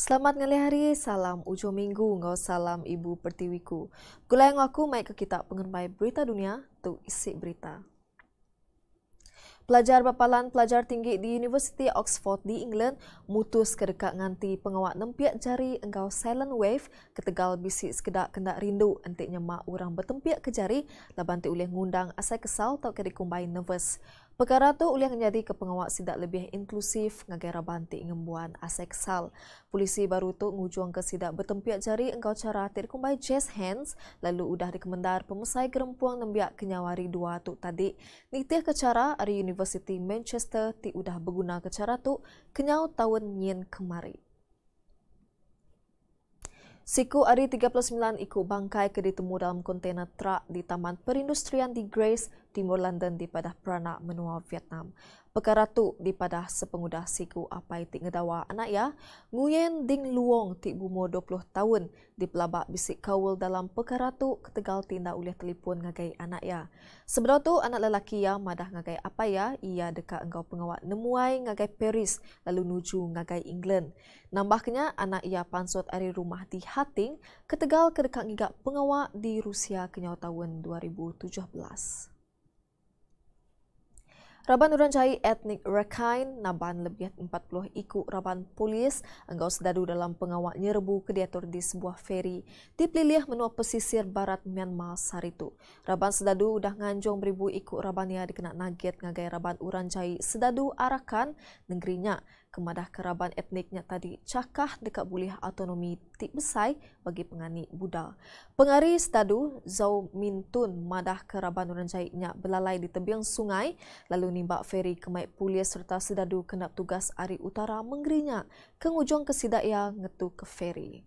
Selamat ngali hari, salam ujo minggu, ngau salam ibu pertiwiku. Kulayang aku mai ke kita pengenpai berita dunia tu isi berita. Pelajar bapalan pelajar tinggi di University Oxford di England mutus kedekat nganti pengawak nempiak jari engkau silent wave ketegal bisik sekedak kendak rindu entiknya mak orang bertempiak ke jari labanti oleh ngundang asai kesal tau kedekumbai nervous. Perkara itu boleh menjadi kepengawak sidak lebih inklusif negara banti ngembuan aseksal. Polisi baru itu ngujuang ke sidak bertempiak jari engkau cara atir kumbai jazz hands lalu udah dikemendar pemesai gerempuang nembiak kenyawari dua tu tadi. Nitih ke cara dari University Manchester ti udah berguna ke cara tu kenyau tahun nyin kemari. Siku Ari 39 ikut bangkai ke ditemu dalam kontainer truk di Taman Perindustrian di Grace, Timur London di padah Peranak Menua Vietnam. Pekara tu di padah sepengudah siku apai ti ngedawa anak ya. Nguyen ding luong ti bumo 20 tahun di pelabak bisik kawal dalam pekara tu ketegal tindak oleh telefon ngagai anak ya. Sebelum tu anak lelaki ya madah ngagai apa ya ia dekat engkau pengawat nemuai ngagai Paris lalu nuju ngagai England. Nambahnya anak ia pansut dari rumah di Hating ketegal kedekat ngigak pengawat di Rusia kenyau tahun 2017. Raban orang cai etnik Rakhine, naban lebih 40 ikut raban polis, anggau sedadu dalam pengawal nyerbu kediatur di sebuah feri di pelilih menua pesisir barat Myanmar saritu. Raban sedadu udah nganjong beribu ikut rabannya dikena naget ngagai raban orang cai sedadu arakan negerinya. Kemadah keraban etniknya tadi cakah dekat bulih autonomi ti besai bagi pengani Buddha. Pengari sedadu Zhao Mintun madah keraban orang cai nya belalai di tebing sungai lalu ni menimbak feri kemaik pulia serta sedadu kenap tugas Ari Utara menggerinya ke ujung kesidak ia ngetu ke feri.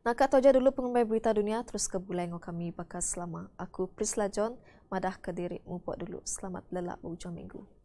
Nak kata aja dulu pengembai berita dunia terus ke bulan kami bakal selama. Aku Prisla John, madah ke diri mumpuk dulu. Selamat lelak ujung minggu.